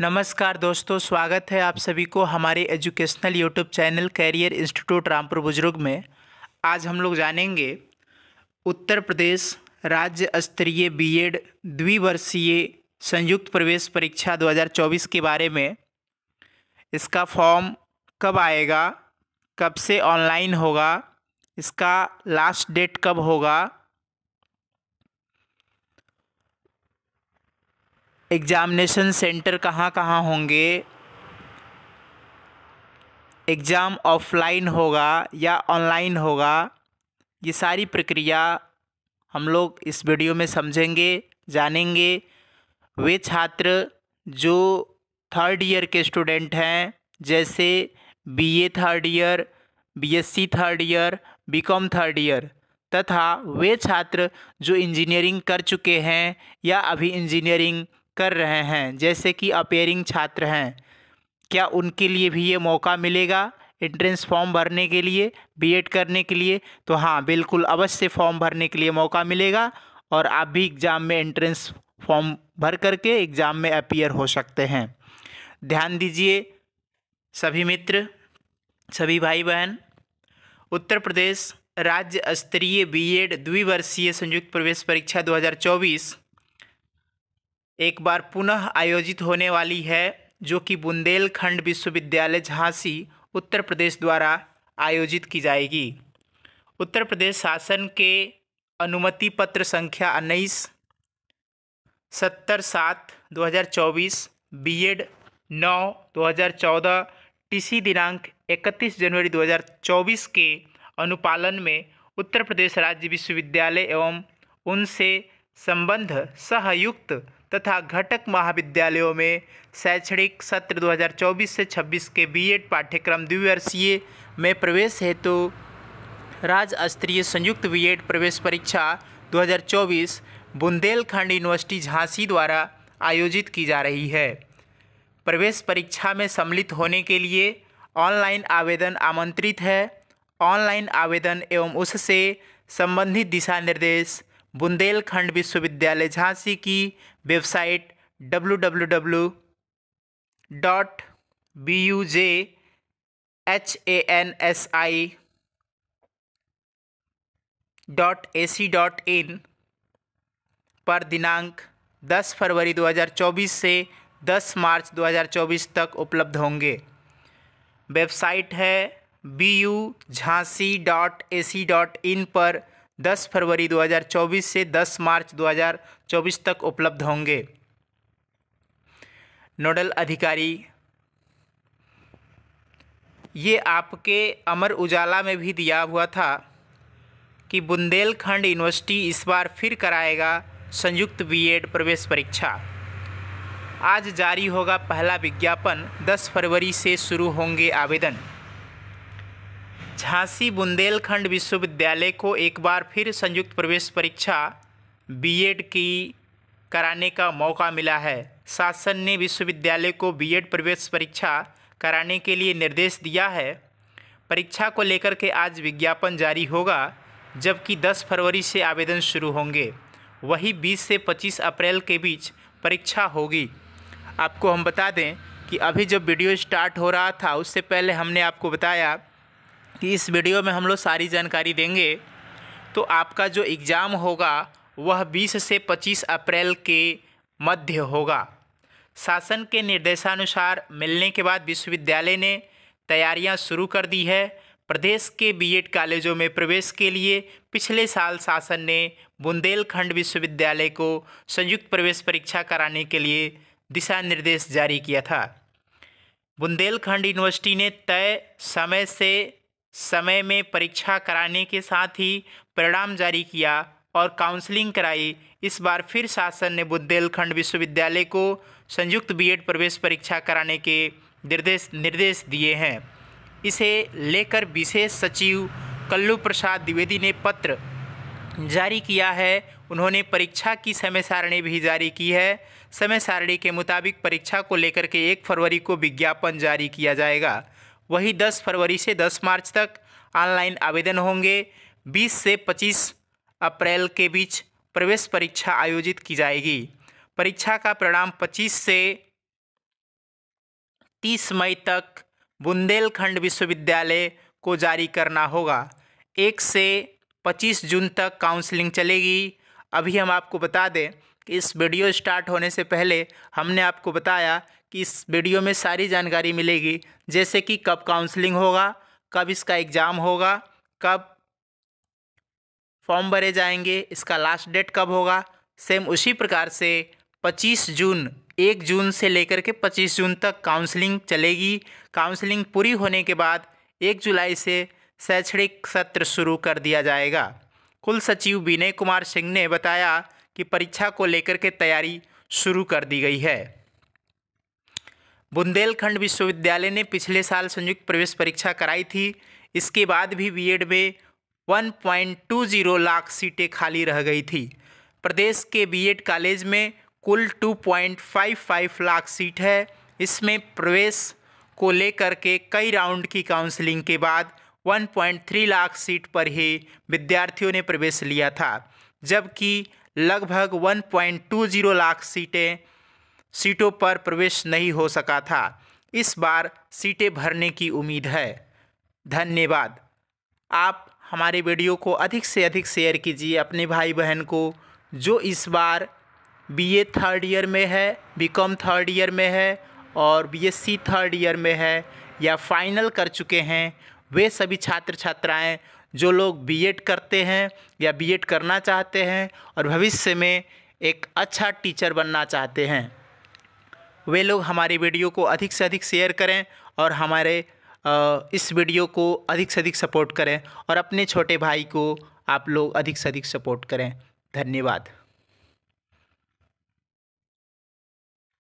नमस्कार दोस्तों स्वागत है आप सभी को हमारे educational YouTube channel career institute Rampur Buzurg में आज हम लोग जानेंगे उत्तर प्रदेश राज्य स्तरीय बीएड द्विवर्षीय संयुक्त प्रवेश परीक्षा 2024 के बारे में इसका फॉर्म कब आएगा कब से ऑनलाइन होगा इसका लास्ट डेट कब होगा एग्ज़ामिनेशन सेंटर कहाँ कहाँ होंगे एग्ज़ाम ऑफलाइन होगा या ऑनलाइन होगा ये सारी प्रक्रिया हम लोग इस वीडियो में समझेंगे जानेंगे वे छात्र जो थर्ड ईयर के स्टूडेंट हैं जैसे BA third year BSc third year BCom third year तथा वे छात्र जो इंजीनियरिंग कर चुके हैं या अभी इंजीनियरिंग कर रहे हैं जैसे कि अपेयरिंग छात्र हैं क्या उनके लिए भी ये मौका मिलेगा एंट्रेंस फॉर्म भरने के लिए बीएड करने के लिए तो हाँ बिल्कुल अवश्य फॉर्म भरने के लिए मौका मिलेगा और आप भी एग्ज़ाम में एंट्रेंस फॉर्म भर करके एग्ज़ाम में अपीयर हो सकते हैं ध्यान दीजिए सभी मित्र सभी भाई बहन उत्तर प्रदेश राज्य स्तरीय बीएड द्विवर्षीय संयुक्त प्रवेश परीक्षा 2024 एक बार पुनः आयोजित होने वाली है जो कि बुंदेलखंड विश्वविद्यालय झांसी उत्तर प्रदेश द्वारा आयोजित की जाएगी उत्तर प्रदेश शासन के अनुमति पत्र संख्या उन्नीस सत्तर सात दो हज़ार चौबीस बी एड नौ दो हज़ार चौदह टी सी दिनांक इकतीस जनवरी दो हज़ार चौबीस के अनुपालन में उत्तर प्रदेश राज्य विश्वविद्यालय एवं उनसे संबंध सहयुक्त तथा घटक महाविद्यालयों में शैक्षणिक सत्र 2024 से 26 के बीएड पाठ्यक्रम द्विवर्षीय में प्रवेश हेतु तो राज्य स्तरीय संयुक्त बीएड प्रवेश परीक्षा 2024 बुंदेलखंड यूनिवर्सिटी झांसी द्वारा आयोजित की जा रही है प्रवेश परीक्षा में सम्मिलित होने के लिए ऑनलाइन आवेदन आमंत्रित है ऑनलाइन आवेदन एवं उससे संबंधित दिशा निर्देश बुंदेलखंड विश्वविद्यालय झांसी की website W W W dot B U J H A N S I dot A C dot in पर दिनांक 10 फरवरी 2024 से 10 मार्च 2024 तक उपलब्ध होंगे वेबसाइट है B U Jhansi dot A C dot in पर 10 फरवरी 2024 से 10 मार्च 2024 तक उपलब्ध होंगे नोडल अधिकारी ये आपके अमर उजाला में भी दिया हुआ था कि बुंदेलखंड यूनिवर्सिटी इस बार फिर कराएगा संयुक्त बीएड प्रवेश परीक्षा आज जारी होगा पहला विज्ञापन 10 फरवरी से शुरू होंगे आवेदन झांसी बुंदेलखंड विश्वविद्यालय को एक बार फिर संयुक्त प्रवेश परीक्षा बीएड की कराने का मौका मिला है शासन ने विश्वविद्यालय को बीएड प्रवेश परीक्षा कराने के लिए निर्देश दिया है परीक्षा को लेकर के आज विज्ञापन जारी होगा जबकि 10 फरवरी से आवेदन शुरू होंगे वही 20 से 25 अप्रैल के बीच परीक्षा होगी आपको हम बता दें कि अभी जब वीडियो स्टार्ट हो रहा था उससे पहले हमने आपको बताया इस वीडियो में हम लोग सारी जानकारी देंगे तो आपका जो एग्ज़ाम होगा वह 20 से 25 अप्रैल के मध्य होगा शासन के निर्देशानुसार मिलने के बाद विश्वविद्यालय ने तैयारियां शुरू कर दी है प्रदेश के बीएड कॉलेजों में प्रवेश के लिए पिछले साल शासन ने बुंदेलखंड विश्वविद्यालय को संयुक्त प्रवेश परीक्षा कराने के लिए दिशा निर्देश जारी किया था बुंदेलखंड यूनिवर्सिटी ने तय समय से समय में परीक्षा कराने के साथ ही परिणाम जारी किया और काउंसलिंग कराई इस बार फिर शासन ने बुंदेलखंड विश्वविद्यालय को संयुक्त बीएड प्रवेश परीक्षा कराने के निर्देश निर्देश दिए हैं इसे लेकर विशेष सचिव कल्लू प्रसाद द्विवेदी ने पत्र जारी किया है उन्होंने परीक्षा की समय सारणी भी जारी की है समय सारणी के मुताबिक परीक्षा को लेकर के एक फरवरी को विज्ञापन जारी किया जाएगा वही 10 फरवरी से 10 मार्च तक ऑनलाइन आवेदन होंगे 20 से 25 अप्रैल के बीच प्रवेश परीक्षा आयोजित की जाएगी परीक्षा का परिणाम 25 से 30 मई तक बुंदेलखंड विश्वविद्यालय को जारी करना होगा एक से 25 जून तक काउंसलिंग चलेगी अभी हम आपको बता दें कि इस वीडियो स्टार्ट होने से पहले हमने आपको बताया कि इस वीडियो में सारी जानकारी मिलेगी जैसे कि कब काउंसलिंग होगा कब इसका एग्ज़ाम होगा कब फॉर्म भरे जाएंगे इसका लास्ट डेट कब होगा सेम उसी प्रकार से 25 जून एक जून से लेकर के 25 जून तक काउंसलिंग चलेगी काउंसलिंग पूरी होने के बाद एक जुलाई से शैक्षणिक सत्र शुरू कर दिया जाएगा कुल सचिव विनय कुमार सिंह ने बताया कि परीक्षा को लेकर के तैयारी शुरू कर दी गई है बुंदेलखंड विश्वविद्यालय ने पिछले साल संयुक्त प्रवेश परीक्षा कराई थी इसके बाद भी बीएड में 1.20 लाख सीटें खाली रह गई थी प्रदेश के बीएड कॉलेज में कुल 2.55 लाख सीट है इसमें प्रवेश को लेकर के कई राउंड की काउंसलिंग के बाद 1.3 लाख सीट पर ही विद्यार्थियों ने प्रवेश लिया था जबकि लगभग 1.20 लाख सीटें सीटों पर प्रवेश नहीं हो सका था इस बार सीटें भरने की उम्मीद है धन्यवाद आप हमारे वीडियो को अधिक से अधिक शेयर कीजिए अपने भाई बहन को जो इस बार बीए थर्ड ईयर में है बीकॉम थर्ड ईयर में है और बीएससी थर्ड ईयर में है या फाइनल कर चुके हैं वे सभी छात्र छात्राएं जो लोग बीएड करते हैं या बीएड करना चाहते हैं और भविष्य में एक अच्छा टीचर बनना चाहते हैं वे लोग हमारी वीडियो को अधिक से अधिक शेयर करें और हमारे इस वीडियो को अधिक से अधिक सपोर्ट करें और अपने छोटे भाई को आप लोग अधिक से अधिक सपोर्ट करें धन्यवाद